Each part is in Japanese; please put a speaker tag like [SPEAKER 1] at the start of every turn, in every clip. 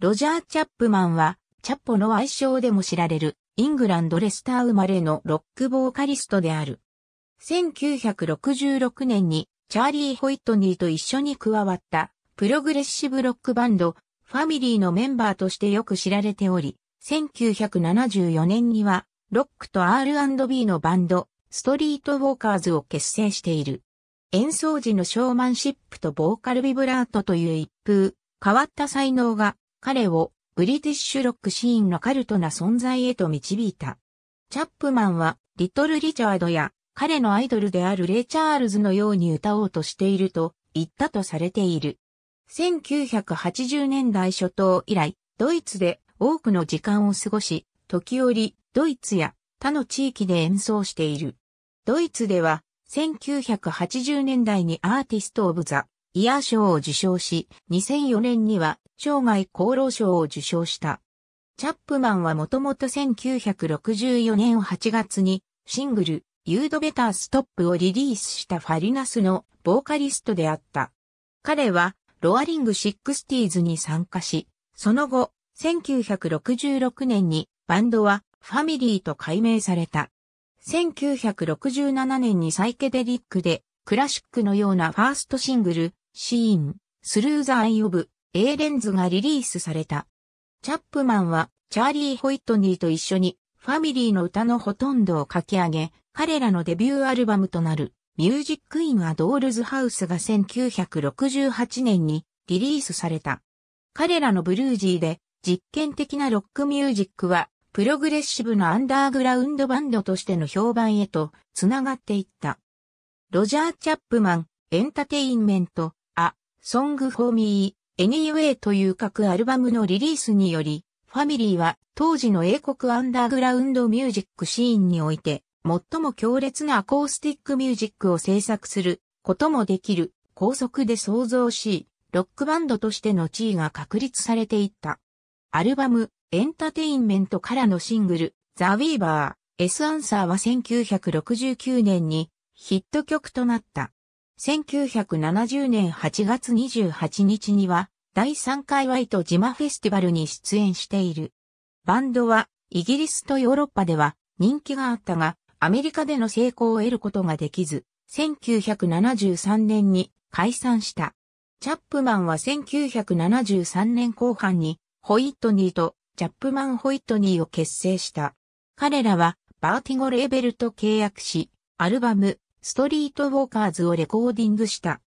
[SPEAKER 1] ロジャー・チャップマンは、チャッポの愛称でも知られる、イングランド・レスター生まれのロックボーカリストである。1966年に、チャーリー・ホイットニーと一緒に加わった、プログレッシブロックバンド、ファミリーのメンバーとしてよく知られており、1974年には、ロックと R&B のバンド、ストリート・ウォーカーズを結成している。演奏時のショーマンシップとボーカルビブラートという一風、変わった才能が彼をブリティッシュロックシーンのカルトな存在へと導いた。チャップマンはリトル・リチャードや彼のアイドルであるレイ・チャールズのように歌おうとしていると言ったとされている。1980年代初頭以来、ドイツで多くの時間を過ごし、時折ドイツや他の地域で演奏している。ドイツでは1980年代にアーティスト・オブ・ザ・イヤー賞を受賞し、2004年には生涯功労賞を受賞した。チャップマンはもともと1964年8月にシングル、ユードベターストップをリリースしたファリナスのボーカリストであった。彼はロアリングシックスティーズに参加し、その後、1966年にバンドはファミリーと改名された。1967年にサイケデリックでクラシックのようなファーストシングル、シーン、スルーザ・アイ・オブ、A レンズがリリースされた。チャップマンは、チャーリー・ホイットニーと一緒に、ファミリーの歌のほとんどを書き上げ、彼らのデビューアルバムとなる、ミュージック・イン・ア・ドールズ・ハウスが1968年にリリースされた。彼らのブルージーで、実験的なロックミュージックは、プログレッシブなアンダーグラウンドバンドとしての評判へと、つながっていった。ロジャー・チャップマン、エンタテインメント、ソングフォーミー、エニウェイという各アルバムのリリースにより、ファミリーは当時の英国アンダーグラウンドミュージックシーンにおいて、最も強烈なアコースティックミュージックを制作することもできる高速で創造し、ロックバンドとしての地位が確立されていった。アルバム、エンターテインメントからのシングル、ザ・ウィーバー、S・ アンサーは1969年にヒット曲となった。1970年8月28日には、第3回ワイトジマフェスティバルに出演している。バンドは、イギリスとヨーロッパでは人気があったが、アメリカでの成功を得ることができず、1973年に解散した。チャップマンは1973年後半に、ホイットニーとチャップマン・ホイットニーを結成した。彼らは、バーティゴレーベルと契約し、アルバム、ストリートウォーカーズをレコーディングした。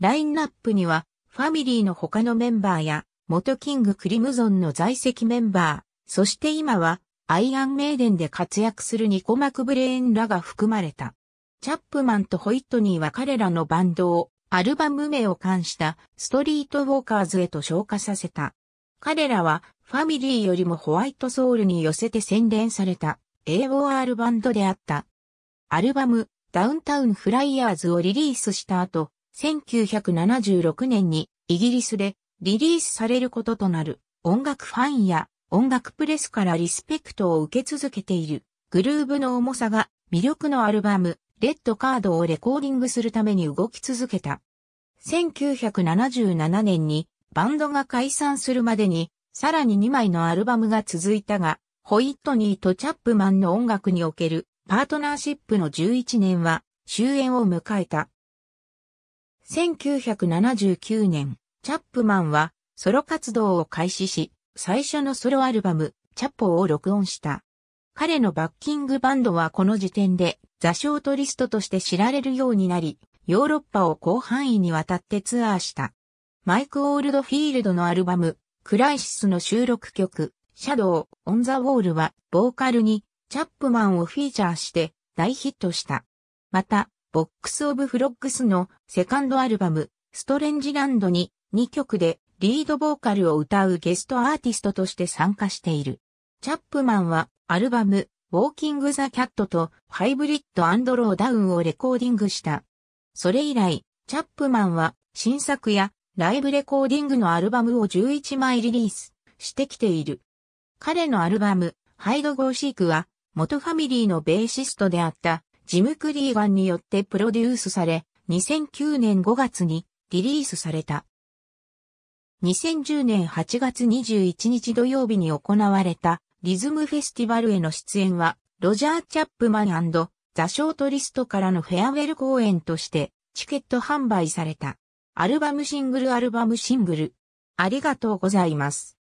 [SPEAKER 1] ラインナップには、ファミリーの他のメンバーや、元キングクリムゾンの在籍メンバー、そして今は、アイアンメイデンで活躍するニコ・マクブレーンらが含まれた。チャップマンとホイットニーは彼らのバンドを、アルバム名を冠したストリートウォーカーズへと昇華させた。彼らはファミリーよりもホワイトソウルに寄せて洗練された AOR バンドであった。アルバムダウンタウンフライヤーズをリリースした後、1976年にイギリスでリリースされることとなる音楽ファンや音楽プレスからリスペクトを受け続けているグルーブの重さが魅力のアルバムレッドカードをレコーディングするために動き続けた。1977年にバンドが解散するまでにさらに2枚のアルバムが続いたが、ホイットニーとチャップマンの音楽におけるパートナーシップの11年は終焉を迎えた。1979年、チャップマンはソロ活動を開始し、最初のソロアルバム、チャポを録音した。彼のバッキングバンドはこの時点で座礁トリストとして知られるようになり、ヨーロッパを広範囲にわたってツアーした。マイク・オールドフィールドのアルバム、クライシスの収録曲、シャドウ・オン・ザ・ウォールは、ボーカルに、チャップマンをフィーチャーして大ヒットした。また、ボックス・オブ・フロッグスのセカンドアルバム、ストレンジランドに2曲でリードボーカルを歌うゲストアーティストとして参加している。チャップマンはアルバム、ウォーキング・ザ・キャットとハイブリッド・アンド・ローダウンをレコーディングした。それ以来、チャップマンは新作やライブレコーディングのアルバムを11枚リリースしてきている。彼のアルバム、ハイド・ゴー・シークは元ファミリーのベーシストであったジム・クリーガンによってプロデュースされ、2009年5月にリリースされた。2010年8月21日土曜日に行われたリズムフェスティバルへの出演は、ロジャー・チャップマンザ・ショートリストからのフェアウェル公演としてチケット販売された。アルバムシングルアルバムシングル。ありがとうございます。